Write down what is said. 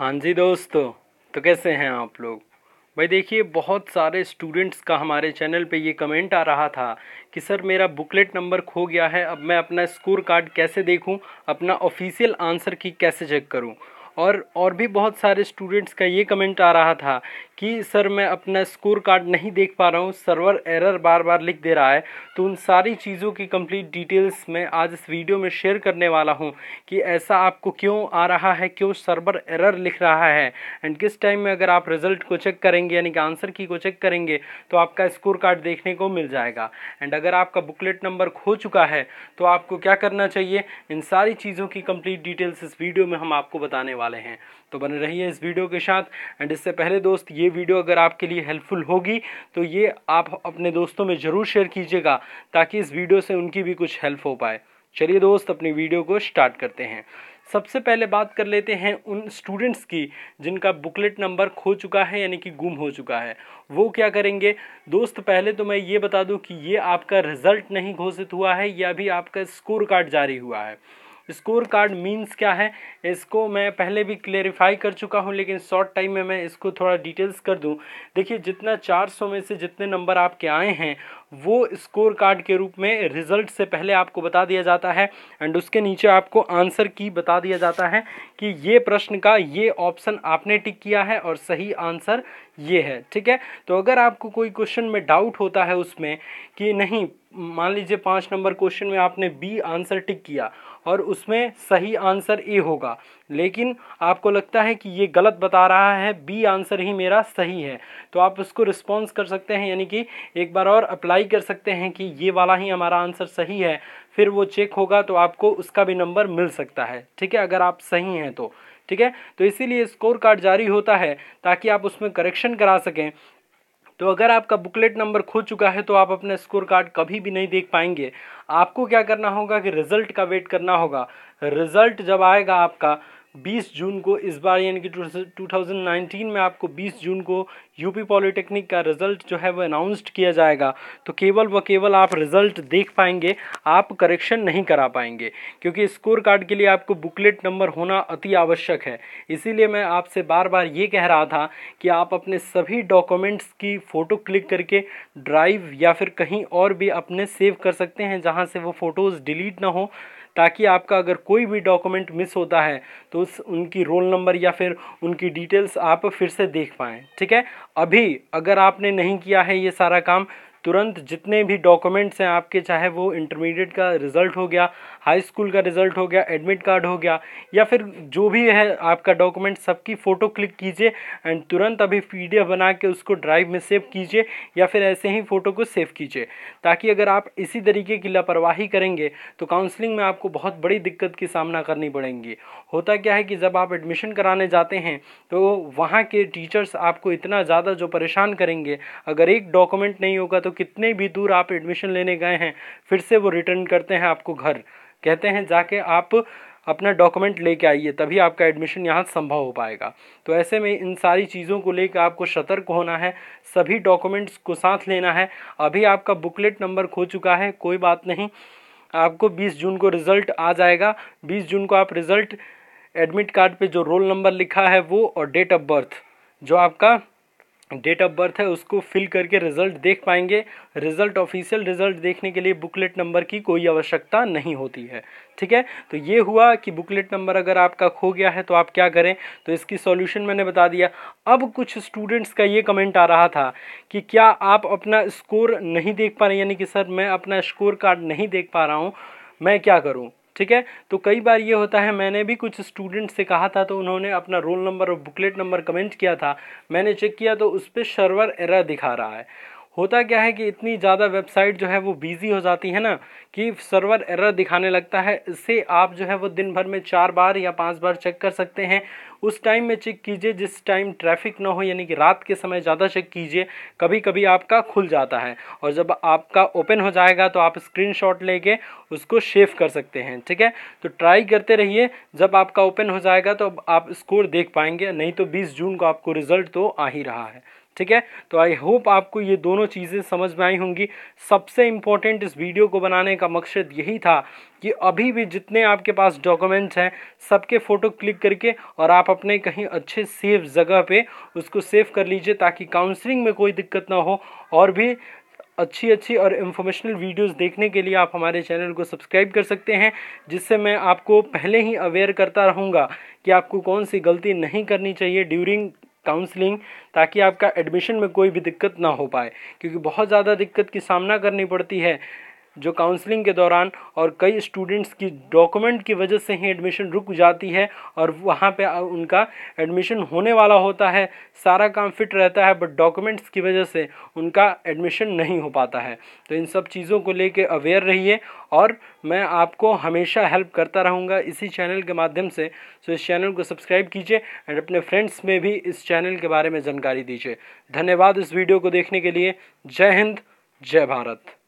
हाँ जी दोस्तों तो कैसे हैं आप लोग भाई देखिए बहुत सारे स्टूडेंट्स का हमारे चैनल पे ये कमेंट आ रहा था कि सर मेरा बुकलेट नंबर खो गया है अब मैं अपना स्कोर कार्ड कैसे देखूं अपना ऑफिशियल आंसर की कैसे चेक करूं और और भी बहुत सारे स्टूडेंट्स का ये कमेंट आ रहा था कि सर मैं अपना स्कोर कार्ड नहीं देख पा रहा हूँ सर्वर एरर बार बार लिख दे रहा है तो उन सारी चीज़ों की कंप्लीट डिटेल्स मैं आज इस वीडियो में शेयर करने वाला हूँ कि ऐसा आपको क्यों आ रहा है क्यों सर्वर एरर लिख रहा है एंड किस टाइम में अगर आप रिजल्ट को चेक करेंगे यानी कि आंसर की को चेक करेंगे तो आपका स्कोर कार्ड देखने को मिल जाएगा एंड अगर आपका बुकलेट नंबर खो चुका है तो आपको क्या करना चाहिए इन सारी चीज़ों की कम्प्लीट डिटेल्स इस वीडियो में हम आपको बताने वाले हैं तो बने रहिए इस वीडियो के साथ एंड इससे पहले दोस्त ये वीडियो अगर आपके लिए हेल्पफुल होगी तो ये आप अपने दोस्तों में ज़रूर शेयर कीजिएगा ताकि इस वीडियो से उनकी भी कुछ हेल्प हो पाए चलिए दोस्त अपनी वीडियो को स्टार्ट करते हैं सबसे पहले बात कर लेते हैं उन स्टूडेंट्स की जिनका बुकलेट नंबर खो चुका है यानी कि गुम हो चुका है वो क्या करेंगे दोस्त पहले तो मैं ये बता दूं कि ये आपका रिज़ल्ट नहीं घोषित हुआ है या भी आपका स्कोर कार्ड जारी हुआ है स्कोर कार्ड मीन्स क्या है इसको मैं पहले भी क्लेरिफाई कर चुका हूँ लेकिन शॉर्ट टाइम में मैं इसको थोड़ा डिटेल्स कर दूँ देखिए जितना 400 में से जितने नंबर आपके आए हैं वो स्कोर कार्ड के रूप में रिजल्ट से पहले आपको बता दिया जाता है एंड उसके नीचे आपको आंसर की बता दिया जाता है कि ये प्रश्न का ये ऑप्शन आपने टिक किया है और सही आंसर ये है ठीक है तो अगर आपको कोई क्वेश्चन में डाउट होता है उसमें कि नहीं मान लीजिए पाँच नंबर क्वेश्चन में आपने बी आंसर टिक किया और उसमें सही आंसर ए होगा लेकिन आपको लगता है कि ये गलत बता रहा है बी आंसर ही मेरा सही है तो आप उसको रिस्पॉन्स कर सकते हैं यानी कि एक बार और अप्लाई कर सकते हैं कि ये वाला ही हमारा आंसर सही है फिर वो चेक होगा तो आपको उसका भी नंबर मिल सकता है ठीक है अगर आप सही हैं तो ठीक है तो इसीलिए स्कोर कार्ड जारी होता है ताकि आप उसमें करेक्शन करा सकें तो अगर आपका बुकलेट नंबर खो चुका है तो आप अपना स्कोर कार्ड कभी भी नहीं देख पाएंगे आपको क्या करना होगा कि रिज़ल्ट का वेट करना होगा रिज़ल्ट जब आएगा आपका 20 जून को इस बार यानी कि 2019 में आपको 20 जून को यूपी पॉलिटेक्निक का रिज़ल्ट जो है वो अनाउंस्ड किया जाएगा तो केवल व केवल आप रिज़ल्ट देख पाएंगे आप करेक्शन नहीं करा पाएंगे क्योंकि स्कोर कार्ड के लिए आपको बुकलेट नंबर होना अति आवश्यक है इसीलिए मैं आपसे बार बार ये कह रहा था कि आप अपने सभी डॉक्यूमेंट्स की फ़ोटो क्लिक करके ड्राइव या फिर कहीं और भी अपने सेव कर सकते हैं जहाँ से वो फ़ोटोज़ डिलीट ना हो ताकि आपका अगर कोई भी डॉक्यूमेंट मिस होता है तो उस उनकी रोल नंबर या फिर उनकी डिटेल्स आप फिर से देख पाएँ ठीक है अभी अगर आपने नहीं किया है ये सारा काम तुरंत जितने भी डॉक्यूमेंट्स हैं आपके चाहे वो इंटरमीडिएट का रिज़ल्ट हो गया हाई स्कूल का रिज़ल्ट हो गया एडमिट कार्ड हो गया या फिर जो भी है आपका डॉक्यूमेंट सबकी फ़ोटो क्लिक कीजिए एंड तुरंत अभी पी बना के उसको ड्राइव में सेव कीजिए या फिर ऐसे ही फ़ोटो को सेव कीजिए ताकि अगर आप इसी तरीके की लापरवाही करेंगे तो काउंसलिंग में आपको बहुत बड़ी दिक्कत की सामना करनी पड़ेंगी होता क्या है कि जब आप एडमिशन कराने जाते हैं तो वहाँ के टीचर्स आपको इतना ज़्यादा जो परेशान करेंगे अगर एक डॉक्यूमेंट नहीं होगा तो तो कितने भी दूर आप एडमिशन लेने गए हैं फिर से वो रिटर्न करते हैं आपको घर कहते हैं जाके आप अपना डॉक्यूमेंट लेके आइए तभी आपका एडमिशन यहाँ संभव हो पाएगा तो ऐसे में इन सारी चीज़ों को लेकर आपको सतर्क होना है सभी डॉक्यूमेंट्स को साथ लेना है अभी आपका बुकलेट नंबर खो चुका है कोई बात नहीं आपको 20 जून को रिज़ल्ट आ जाएगा 20 जून को आप रिज़ल्ट एडमिट कार्ड पे जो रोल नंबर लिखा है वो और डेट ऑफ बर्थ जो आपका डेट ऑफ बर्थ है उसको फिल करके रिजल्ट देख पाएंगे रिजल्ट ऑफिशियल रिजल्ट देखने के लिए बुकलेट नंबर की कोई आवश्यकता नहीं होती है ठीक है तो ये हुआ कि बुकलेट नंबर अगर आपका खो गया है तो आप क्या करें तो इसकी सॉल्यूशन मैंने बता दिया अब कुछ स्टूडेंट्स का ये कमेंट आ रहा था कि क्या आप अपना स्कोर नहीं देख पा रहे यानी कि सर मैं अपना स्कोर कार्ड नहीं देख पा रहा हूँ मैं क्या करूँ ठीक है तो कई बार ये होता है मैंने भी कुछ स्टूडेंट से कहा था तो उन्होंने अपना रोल नंबर और बुकलेट नंबर कमेंट किया था मैंने चेक किया तो उस पर सर्वर एरर दिखा रहा है होता क्या है कि इतनी ज़्यादा वेबसाइट जो है वो बिज़ी हो जाती है ना कि सर्वर एरर दिखाने लगता है इससे आप जो है वो दिन भर में चार बार या पांच बार चेक कर सकते हैं उस टाइम में चेक कीजिए जिस टाइम ट्रैफिक ना हो यानी कि रात के समय ज़्यादा चेक कीजिए कभी कभी आपका खुल जाता है और जब आपका ओपन हो जाएगा तो आप स्क्रीन लेके उसको सेव कर सकते हैं ठीक है तो ट्राई करते रहिए जब आपका ओपन हो जाएगा तो आप स्कोर देख पाएंगे नहीं तो बीस जून को आपको रिजल्ट तो आ ही रहा है ठीक है तो आई होप आपको ये दोनों चीज़ें समझ में आई होंगी सबसे इम्पोर्टेंट इस वीडियो को बनाने का मकसद यही था कि अभी भी जितने आपके पास डॉक्यूमेंट्स हैं सबके फ़ोटो क्लिक करके और आप अपने कहीं अच्छे सेफ जगह पे उसको सेव कर लीजिए ताकि काउंसलिंग में कोई दिक्कत ना हो और भी अच्छी अच्छी और इन्फॉर्मेशनल वीडियोस देखने के लिए आप हमारे चैनल को सब्सक्राइब कर सकते हैं जिससे मैं आपको पहले ही अवेयर करता रहूँगा कि आपको कौन सी गलती नहीं करनी चाहिए ड्यूरिंग काउंसलिंग ताकि आपका एडमिशन में कोई भी दिक्कत ना हो पाए क्योंकि बहुत ज़्यादा दिक्कत की सामना करनी पड़ती है जो काउंसलिंग के दौरान और कई स्टूडेंट्स की डॉक्यूमेंट की वजह से ही एडमिशन रुक जाती है और वहाँ पे उनका एडमिशन होने वाला होता है सारा काम फिट रहता है बट डॉक्यूमेंट्स की वजह से उनका एडमिशन नहीं हो पाता है तो इन सब चीज़ों को लेके अवेयर रहिए और मैं आपको हमेशा हेल्प करता रहूँगा इसी चैनल के माध्यम से सो तो इस चैनल को सब्सक्राइब कीजिए एंड अपने फ्रेंड्स में भी इस चैनल के बारे में जानकारी दीजिए धन्यवाद इस वीडियो को देखने के लिए जय हिंद जय भारत